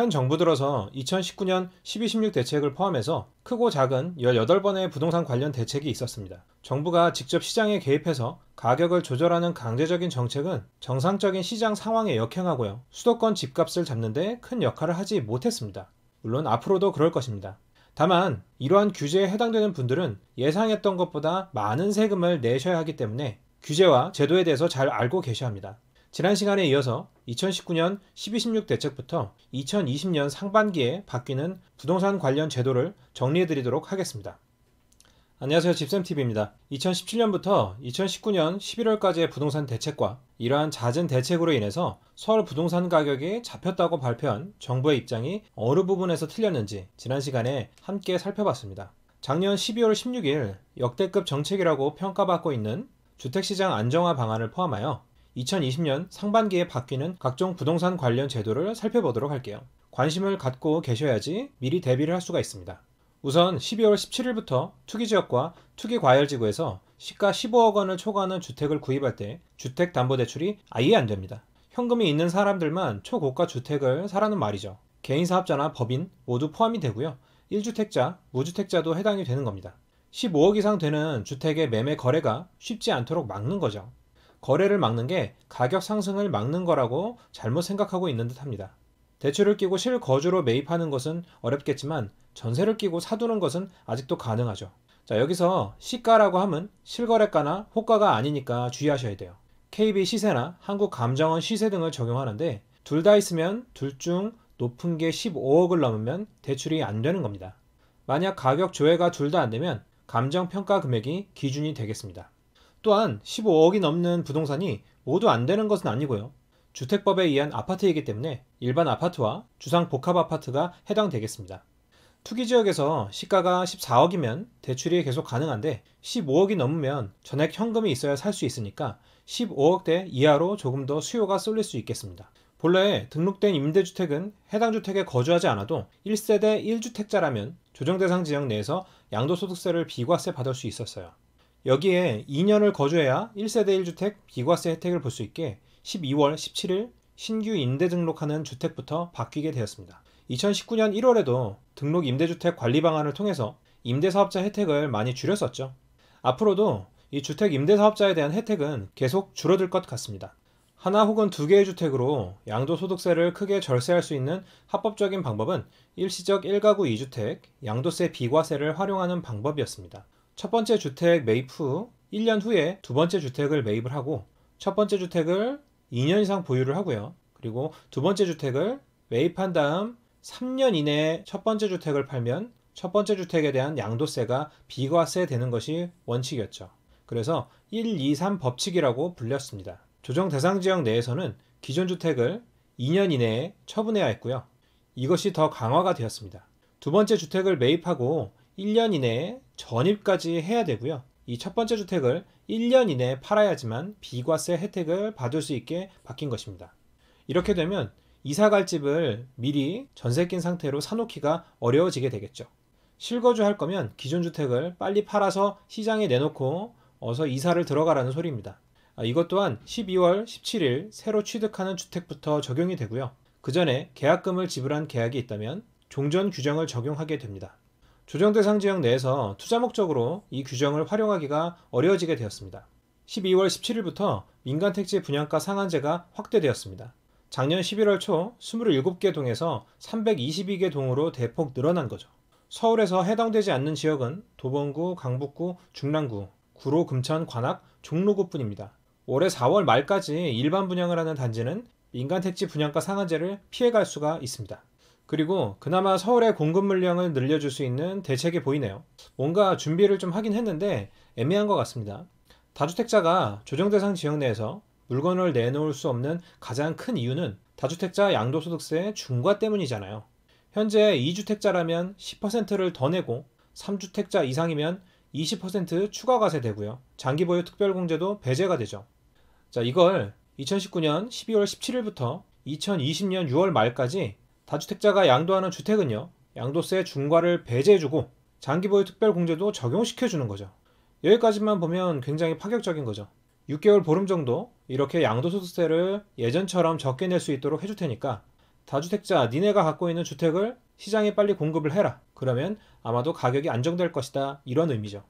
현 정부 들어서 2019년 1216 대책을 포함해서 크고 작은 18번의 부동산 관련 대책이 있었습니다. 정부가 직접 시장에 개입해서 가격을 조절하는 강제적인 정책은 정상적인 시장 상황에 역행하고요. 수도권 집값을 잡는데 큰 역할을 하지 못했습니다. 물론 앞으로도 그럴 것입니다. 다만 이러한 규제에 해당되는 분들은 예상했던 것보다 많은 세금을 내셔야 하기 때문에 규제와 제도에 대해서 잘 알고 계셔야 합니다. 지난 시간에 이어서 2019년 1216 대책부터 2020년 상반기에 바뀌는 부동산 관련 제도를 정리해 드리도록 하겠습니다. 안녕하세요. 집쌤TV입니다. 2017년부터 2019년 11월까지의 부동산 대책과 이러한 잦은 대책으로 인해서 서울 부동산 가격이 잡혔다고 발표한 정부의 입장이 어느 부분에서 틀렸는지 지난 시간에 함께 살펴봤습니다. 작년 12월 16일 역대급 정책이라고 평가받고 있는 주택시장 안정화 방안을 포함하여 2020년 상반기에 바뀌는 각종 부동산 관련 제도를 살펴보도록 할게요. 관심을 갖고 계셔야지 미리 대비를 할 수가 있습니다. 우선 12월 17일부터 투기지역과 투기과열지구에서 시가 15억 원을 초과하는 주택을 구입할 때 주택담보대출이 아예 안 됩니다. 현금이 있는 사람들만 초고가 주택을 사라는 말이죠. 개인사업자나 법인 모두 포함이 되고요. 1주택자, 무주택자도 해당이 되는 겁니다. 15억 이상 되는 주택의 매매 거래가 쉽지 않도록 막는 거죠. 거래를 막는 게 가격 상승을 막는 거라고 잘못 생각하고 있는 듯 합니다. 대출을 끼고 실거주로 매입하는 것은 어렵겠지만 전세를 끼고 사두는 것은 아직도 가능하죠. 자, 여기서 시가라고 함은 실거래가나 호가가 아니니까 주의하셔야 돼요. KB 시세나 한국감정원 시세 등을 적용하는데 둘 다 있으면 둘 중 높은 게 15억을 넘으면 대출이 안 되는 겁니다. 만약 가격 조회가 둘 다 안 되면 감정평가 금액이 기준이 되겠습니다. 또한 15억이 넘는 부동산이 모두 안 되는 것은 아니고요. 주택법에 의한 아파트이기 때문에 일반 아파트와 주상 복합 아파트가 해당되겠습니다. 투기 지역에서 시가가 14억이면 대출이 계속 가능한데 15억이 넘으면 전액 현금이 있어야 살 수 있으니까 15억대 이하로 조금 더 수요가 쏠릴 수 있겠습니다. 본래 등록된 임대주택은 해당 주택에 거주하지 않아도 1세대 1주택자라면 조정대상 지역 내에서 양도소득세를 비과세 받을 수 있었어요. 여기에 2년을 거주해야 1세대 1주택 비과세 혜택을 볼 수 있게 12월 17일 신규 임대 등록하는 주택부터 바뀌게 되었습니다. 2019년 1월에도 등록 임대주택 관리 방안을 통해서 임대사업자 혜택을 많이 줄였었죠. 앞으로도 이 주택 임대사업자에 대한 혜택은 계속 줄어들 것 같습니다. 하나 혹은 두 개의 주택으로 양도소득세를 크게 절세할 수 있는 합법적인 방법은 일시적 1가구 2주택 양도세 비과세를 활용하는 방법이었습니다. 첫 번째 주택 매입 후 1년 후에 두 번째 주택을 매입을 하고 첫 번째 주택을 2년 이상 보유를 하고요. 그리고 두 번째 주택을 매입한 다음 3년 이내에 첫 번째 주택을 팔면 첫 번째 주택에 대한 양도세가 비과세 되는 것이 원칙이었죠. 그래서 1, 2, 3 법칙이라고 불렸습니다. 조정 대상 지역 내에서는 기존 주택을 2년 이내에 처분해야 했고요. 이것이 더 강화가 되었습니다. 두 번째 주택을 매입하고 1년 이내에 전입까지 해야 되고요. 이 첫 번째 주택을 1년 이내에 팔아야지만 비과세 혜택을 받을 수 있게 바뀐 것입니다. 이렇게 되면 이사 갈 집을 미리 전세 낀 상태로 사놓기가 어려워지게 되겠죠. 실거주 할 거면 기존 주택을 빨리 팔아서 시장에 내놓고 어서 이사를 들어가라는 소리입니다. 아, 이것 또한 12월 17일 새로 취득하는 주택부터 적용이 되고요. 그 전에 계약금을 지불한 계약이 있다면 종전 규정을 적용하게 됩니다. 조정 대상 지역 내에서 투자 목적으로 이 규정을 활용하기가 어려워지게 되었습니다. 12월 17일부터 민간 택지 분양가 상한제가 확대되었습니다. 작년 11월 초 27개 동에서 322개 동으로 대폭 늘어난 거죠. 서울에서 해당되지 않는 지역은 도봉구, 강북구, 중랑구, 구로, 금천, 관악, 종로구뿐입니다. 올해 4월 말까지 일반 분양을 하는 단지는 민간 택지 분양가 상한제를 피해갈 수가 있습니다. 그리고 그나마 서울의 공급 물량을 늘려줄 수 있는 대책이 보이네요. 뭔가 준비를 좀 하긴 했는데 애매한 것 같습니다. 다주택자가 조정대상 지역 내에서 물건을 내놓을 수 없는 가장 큰 이유는 다주택자 양도소득세 중과 때문이잖아요. 현재 2주택자라면 10%를 더 내고 3주택자 이상이면 20% 추가 과세 되고요. 장기 보유 특별공제도 배제가 되죠. 자, 이걸 2019년 12월 17일부터 2020년 6월 말까지 다주택자가 양도하는 주택은요, 양도세 중과를 배제해주고 장기보유 특별공제도 적용시켜주는 거죠. 여기까지만 보면 굉장히 파격적인 거죠. 6개월 보름 정도 이렇게 양도소득세를 예전처럼 적게 낼 수 있도록 해줄 테니까 다주택자 니네가 갖고 있는 주택을 시장에 빨리 공급을 해라. 그러면 아마도 가격이 안정될 것이다. 이런 의미죠.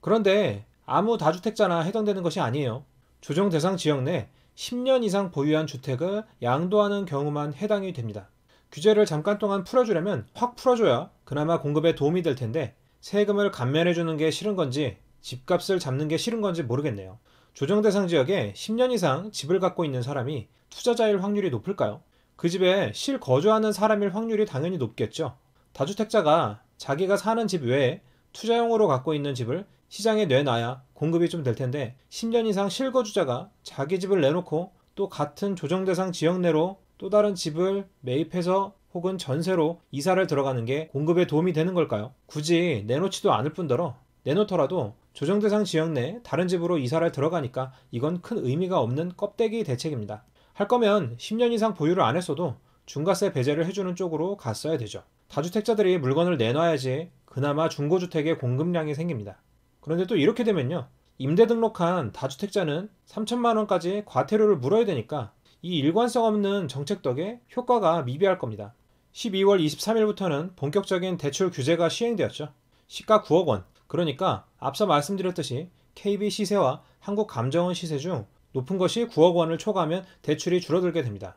그런데 아무 다주택자나 해당되는 것이 아니에요. 조정 대상 지역 내 10년 이상 보유한 주택을 양도하는 경우만 해당이 됩니다. 규제를 잠깐 동안 풀어주려면 확 풀어줘야 그나마 공급에 도움이 될 텐데 세금을 감면해주는 게 싫은 건지 집값을 잡는 게 싫은 건지 모르겠네요. 조정 대상 지역에 10년 이상 집을 갖고 있는 사람이 투자자일 확률이 높을까요? 그 집에 실거주하는 사람일 확률이 당연히 높겠죠. 다주택자가 자기가 사는 집 외에 투자용으로 갖고 있는 집을 시장에 내놔야 공급이 좀 될 텐데 10년 이상 실거주자가 자기 집을 내놓고 또 같은 조정 대상 지역 내로 또 다른 집을 매입해서 혹은 전세로 이사를 들어가는 게 공급에 도움이 되는 걸까요? 굳이 내놓지도 않을 뿐더러 내놓더라도 조정 대상 지역 내 다른 집으로 이사를 들어가니까 이건 큰 의미가 없는 껍데기 대책입니다. 할 거면 10년 이상 보유를 안 했어도 중과세 배제를 해주는 쪽으로 갔어야 되죠. 다주택자들이 물건을 내놔야지 그나마 중고주택의 공급량이 생깁니다. 그런데 또 이렇게 되면요. 임대 등록한 다주택자는 3천만 원까지 과태료를 물어야 되니까 이 일관성 없는 정책 덕에 효과가 미비할 겁니다. 12월 23일부터는 본격적인 대출 규제가 시행되었죠. 시가 9억 원. 그러니까 앞서 말씀드렸듯이 KB 시세와 한국감정원 시세 중 높은 것이 9억 원을 초과하면 대출이 줄어들게 됩니다.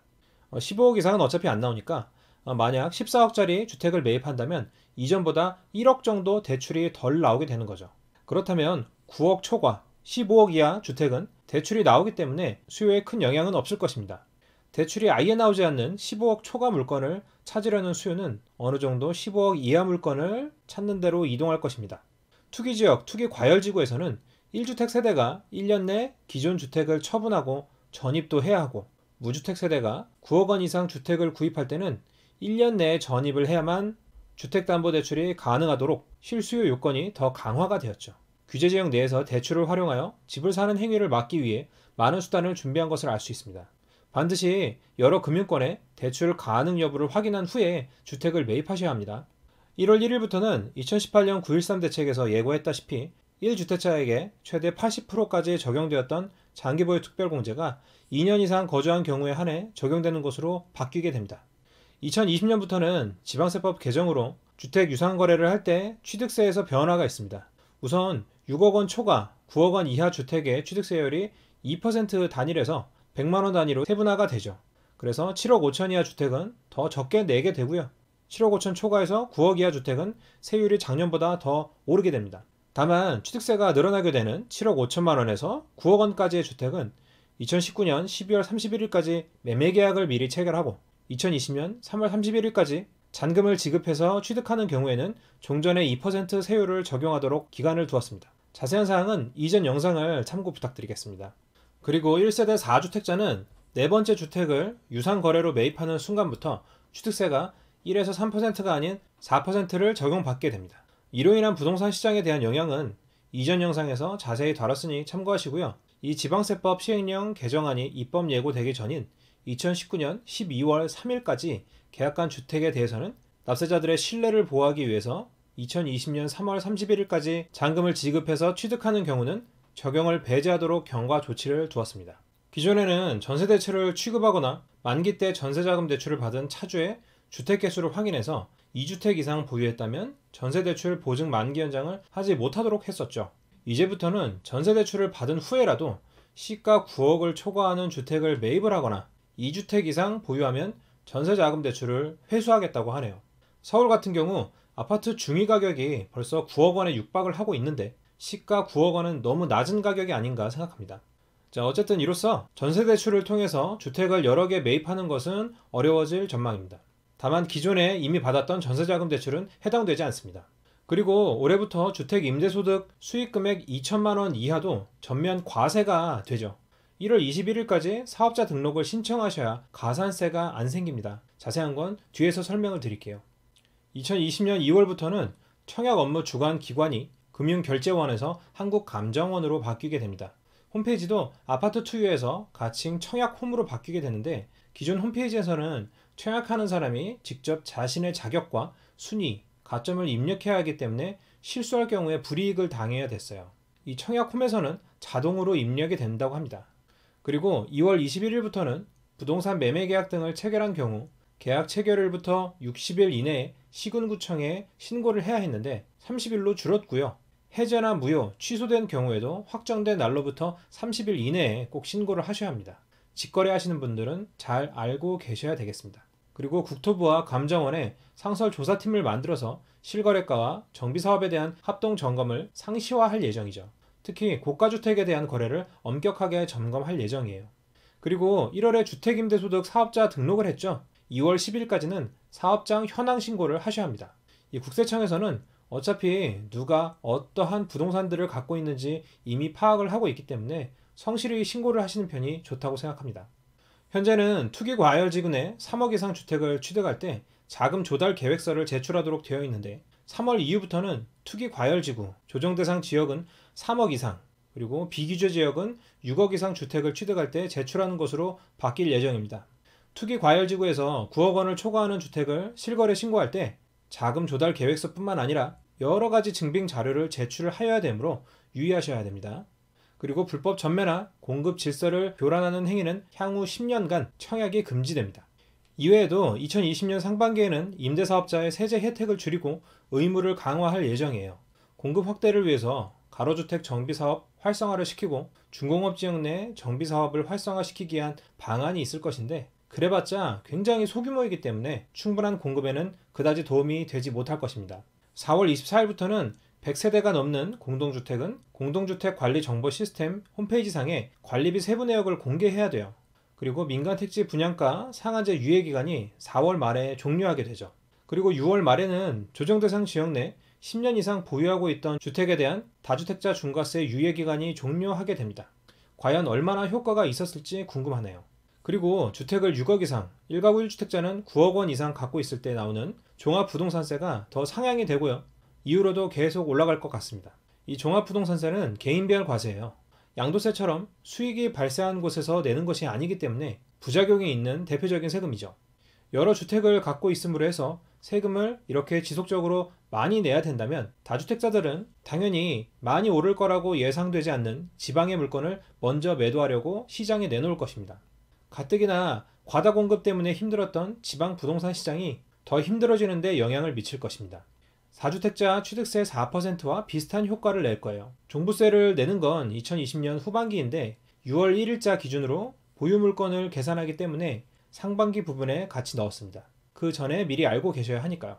15억 어, 이상은 어차피 안 나오니까 어, 만약 14억짜리 주택을 매입한다면 이전보다 1억 정도 대출이 덜 나오게 되는 거죠. 그렇다면 9억 초과, 15억 이하 주택은 대출이 나오기 때문에 수요에 큰 영향은 없을 것입니다. 대출이 아예 나오지 않는 15억 초과 물건을 찾으려는 수요는 어느 정도 15억 이하 물건을 찾는 대로 이동할 것입니다. 투기 지역, 투기 과열 지구에서는 1주택 세대가 1년 내 기존 주택을 처분하고 전입도 해야 하고 무주택 세대가 9억 원 이상 주택을 구입할 때는 1년 내에 전입을 해야만 주택담보대출이 가능하도록 실수요 요건이 더 강화가 되었죠. 규제지역 내에서 대출을 활용하여 집을 사는 행위를 막기 위해 많은 수단을 준비한 것을 알 수 있습니다. 반드시 여러 금융권에 대출 가능 여부를 확인한 후에 주택을 매입하셔야 합니다. 1월 1일부터는 2018년 9.13 대책에서 예고했다시피 1주택자에게 최대 80%까지 적용되었던 장기보유 특별공제가 2년 이상 거주한 경우에 한해 적용되는 것으로 바뀌게 됩니다. 2020년부터는 지방세법 개정으로 주택 유상 거래를 할 때 취득세에서 변화가 있습니다. 우선 6억 원 초과, 9억 원 이하 주택의 취득세율이 2%단위에서 100만 원 단위로 세분화가 되죠. 그래서 7억 5천 이하 주택은 더 적게 내게 되고요. 7억 5천 초과에서 9억 이하 주택은 세율이 작년보다 더 오르게 됩니다. 다만 취득세가 늘어나게 되는 7억 5천만 원에서 9억 원까지의 주택은 2019년 12월 31일까지 매매 계약을 미리 체결하고 2020년 3월 31일까지 잔금을 지급해서 취득하는 경우에는 종전의 2% 세율을 적용하도록 기간을 두었습니다. 자세한 사항은 이전 영상을 참고 부탁드리겠습니다. 그리고 1세대 4주택자는 네 번째 주택을 유상 거래로 매입하는 순간부터 취득세가 1에서 3%가 아닌 4%를 적용받게 됩니다. 이로 인한 부동산 시장에 대한 영향은 이전 영상에서 자세히 다뤘으니 참고하시고요. 이 지방세법 시행령 개정안이 입법 예고되기 전인 2019년 12월 3일까지 계약한 주택에 대해서는 납세자들의 신뢰를 보호하기 위해서 2020년 3월 31일까지 잔금을 지급해서 취득하는 경우는 적용을 배제하도록 경과 조치를 두었습니다. 기존에는 전세 대출을 취급하거나 만기 때 전세자금 대출을 받은 차주의 주택 개수를 확인해서 2주택 이상 보유했다면 전세 대출 보증 만기 연장을 하지 못하도록 했었죠. 이제부터는 전세 대출을 받은 후에라도 시가 9억을 초과하는 주택을 매입을 하거나 2주택 이상 보유하면 전세자금 대출을 회수하겠다고 하네요. 서울 같은 경우 아파트 중위 가격이 벌써 9억 원에 육박을 하고 있는데 시가 9억 원은 너무 낮은 가격이 아닌가 생각합니다. 자, 어쨌든 이로써 전세 대출을 통해서 주택을 여러 개 매입하는 것은 어려워질 전망입니다. 다만 기존에 이미 받았던 전세자금 대출은 해당되지 않습니다. 그리고 올해부터 주택 임대소득 수익금액 2천만 원 이하도 전면 과세가 되죠. 1월 21일까지 사업자 등록을 신청하셔야 가산세가 안 생깁니다. 자세한 건 뒤에서 설명을 드릴게요. 2020년 2월부터는 청약 업무 주관 기관이 금융결제원에서 한국감정원으로 바뀌게 됩니다. 홈페이지도 아파트 투유에서 가칭 청약 홈으로 바뀌게 되는데 기존 홈페이지에서는 청약하는 사람이 직접 자신의 자격과 순위, 가점을 입력해야 하기 때문에 실수할 경우에 불이익을 당해야 됐어요. 이 청약 홈에서는 자동으로 입력이 된다고 합니다. 그리고 2월 21일부터는 부동산 매매 계약 등을 체결한 경우 계약 체결일부터 60일 이내에 시군구청에 신고를 해야 했는데 30일로 줄었고요. 해제나 무효, 취소된 경우에도 확정된 날로부터 30일 이내에 꼭 신고를 하셔야 합니다. 직거래 하시는 분들은 잘 알고 계셔야 되겠습니다. 그리고 국토부와 감정원에 상설 조사팀을 만들어서 실거래가와 정비사업에 대한 합동 점검을 상시화할 예정이죠. 특히 고가주택에 대한 거래를 엄격하게 점검할 예정이에요. 그리고 1월에 주택임대소득 사업자 등록을 했죠. 2월 10일까지는 사업장 현황 신고를 하셔야 합니다. 이 국세청에서는 어차피 누가 어떠한 부동산들을 갖고 있는지 이미 파악을 하고 있기 때문에 성실히 신고를 하시는 편이 좋다고 생각합니다. 현재는 투기 과열 지구내 3억 이상 주택을 취득할 때 자금 조달 계획서를 제출하도록 되어 있는데 3월 이후부터는 투기 과열 지구 조정 대상 지역은 3억 이상 그리고 비규제 지역은 6억 이상 주택을 취득할 때 제출하는 것으로 바뀔 예정입니다. 투기 과열 지구에서 9억 원을 초과하는 주택을 실거래 신고할 때 자금 조달 계획서뿐만 아니라 여러 가지 증빙 자료를 제출 하여야 되므로 유의하셔야 됩니다. 그리고 불법 전매나 공급 질서를 교란하는 행위는 향후 10년간 청약이 금지됩니다. 이외에도 2020년 상반기에는 임대사업자의 세제 혜택을 줄이고 의무를 강화할 예정이에요. 공급 확대를 위해서 가로주택 정비사업 활성화를 시키고 중공업 지역 내 정비사업을 활성화시키기 위한 방안이 있을 것인데 그래봤자 굉장히 소규모이기 때문에 충분한 공급에는 그다지 도움이 되지 못할 것입니다. 4월 24일부터는 100세대가 넘는 공동주택은 공동주택 관리 정보 시스템 홈페이지상에 관리비 세부 내역을 공개해야 돼요. 그리고 민간 택지 분양가 상한제 유예 기간이 4월 말에 종료하게 되죠. 그리고 6월 말에는 조정 대상 지역 내 10년 이상 보유하고 있던 주택에 대한 다주택자 중과세 유예 기간이 종료하게 됩니다. 과연 얼마나 효과가 있었을지 궁금하네요. 그리고 주택을 6억 이상, 1가구 1주택자는 9억 원 이상 갖고 있을 때 나오는 종합부동산세가 더 상향이 되고요. 이후로도 계속 올라갈 것 같습니다. 이 종합부동산세는 개인별 과세예요. 양도세처럼 수익이 발생한 곳에서 내는 것이 아니기 때문에 부작용이 있는 대표적인 세금이죠. 여러 주택을 갖고 있음으로 해서 세금을 이렇게 지속적으로 많이 내야 된다면 다주택자들은 당연히 많이 오를 거라고 예상되지 않는 지방의 물건을 먼저 매도하려고 시장에 내놓을 것입니다. 가뜩이나 과다 공급 때문에 힘들었던 지방 부동산 시장이 더 힘들어지는데 영향을 미칠 것입니다. 4주택자 취득세 4%와 비슷한 효과를 낼 거예요. 종부세를 내는 건 2020년 후반기인데 6월 1일자 기준으로 보유 물건을 계산하기 때문에 상반기 부분에 같이 넣었습니다. 그 전에 미리 알고 계셔야 하니까요.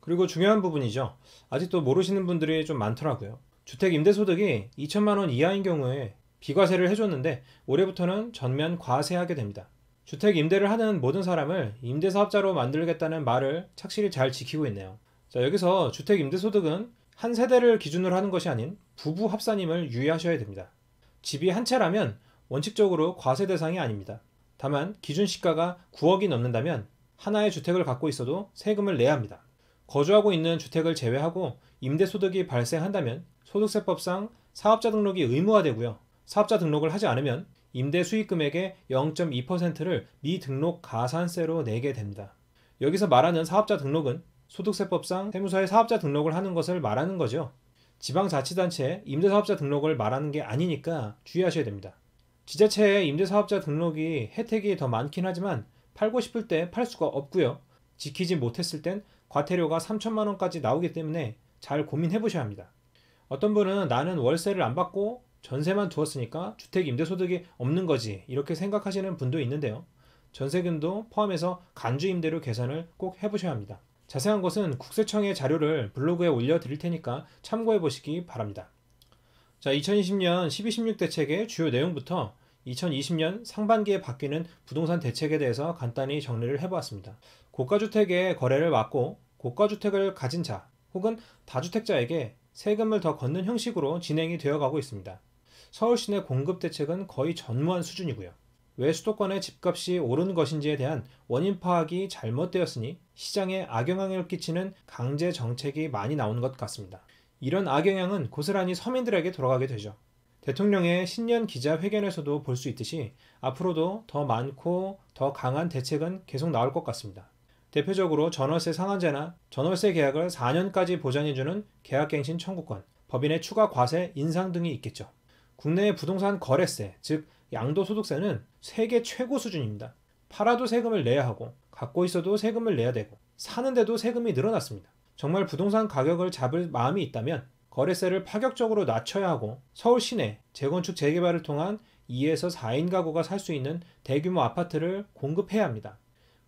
그리고 중요한 부분이죠. 아직도 모르시는 분들이 좀 많더라고요. 주택 임대소득이 2천만 원 이하인 경우에 비과세를 해줬는데 올해부터는 전면 과세하게 됩니다. 주택 임대를 하는 모든 사람을 임대사업자로 만들겠다는 말을 착실히 잘 지키고 있네요. 자, 여기서 주택 임대소득은 한 세대를 기준으로 하는 것이 아닌 부부 합산임을 유의하셔야 됩니다. 집이 한 채라면 원칙적으로 과세 대상이 아닙니다. 다만 기준 시가가 9억이 넘는다면 하나의 주택을 갖고 있어도 세금을 내야 합니다. 거주하고 있는 주택을 제외하고 임대소득이 발생한다면 소득세법상 사업자 등록이 의무화되고요. 사업자 등록을 하지 않으면 임대 수익금액의 0.2%를 미등록 가산세로 내게 됩니다. 여기서 말하는 사업자 등록은 소득세법상 세무서에 사업자 등록을 하는 것을 말하는 거죠. 지방자치단체 임대사업자 등록을 말하는 게 아니니까 주의하셔야 됩니다. 지자체의 임대사업자 등록이 혜택이 더 많긴 하지만 팔고 싶을 때 팔 수가 없고요. 지키지 못했을 땐 과태료가 3천만 원까지 나오기 때문에 잘 고민해 보셔야 합니다. 어떤 분은 나는 월세를 안 받고 전세만 두었으니까 주택 임대소득이 없는 거지 이렇게 생각하시는 분도 있는데요. 전세금도 포함해서 간주임대료 계산을 꼭 해보셔야 합니다. 자세한 것은 국세청의 자료를 블로그에 올려드릴 테니까 참고해 보시기 바랍니다. 자, 2020년 1216 대책의 주요 내용부터 2020년 상반기에 바뀌는 부동산 대책에 대해서 간단히 정리를 해보았습니다. 고가주택의 거래를 막고 고가주택을 가진 자 혹은 다주택자에게 세금을 더 걷는 형식으로 진행이 되어가고 있습니다. 서울 시내 공급 대책은 거의 전무한 수준이고요. 왜 수도권의 집값이 오른 것인지에 대한 원인 파악이 잘못되었으니 시장에 악영향을 끼치는 강제 정책이 많이 나오는것 같습니다. 이런 악영향은 고스란히 서민들에게 돌아가게 되죠. 대통령의 신년 기자회견에서도 볼 수 있듯이 앞으로도 더 많고 더 강한 대책은 계속 나올 것 같습니다. 대표적으로 전월세 상한제나 전월세 계약을 4년까지 보장해주는 계약갱신 청구권, 법인의 추가 과세 인상 등이 있겠죠. 국내의 부동산 거래세, 즉 양도소득세는 세계 최고 수준입니다. 팔아도 세금을 내야 하고 갖고 있어도 세금을 내야 되고 사는데도 세금이 늘어났습니다. 정말 부동산 가격을 잡을 마음이 있다면 거래세를 파격적으로 낮춰야 하고 서울 시내 재건축 재개발을 통한 2에서 4인 가구가 살 수 있는 대규모 아파트를 공급해야 합니다.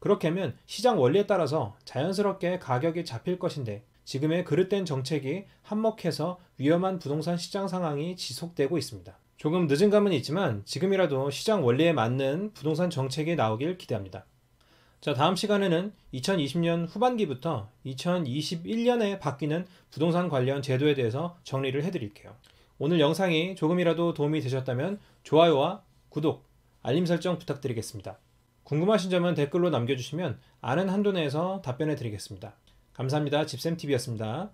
그렇게 하면 시장 원리에 따라서 자연스럽게 가격이 잡힐 것인데 지금의 그릇된 정책이 한몫해서 위험한 부동산 시장 상황이 지속되고 있습니다. 조금 늦은 감은 있지만 지금이라도 시장 원리에 맞는 부동산 정책이 나오길 기대합니다. 자, 다음 시간에는 2020년 후반기부터 2021년에 바뀌는 부동산 관련 제도에 대해서 정리를 해드릴게요. 오늘 영상이 조금이라도 도움이 되셨다면 좋아요와 구독, 알림 설정 부탁드리겠습니다. 궁금하신 점은 댓글로 남겨주시면 아는 한도 내에서 답변해 드리겠습니다. 감사합니다. 집쌤TV였습니다.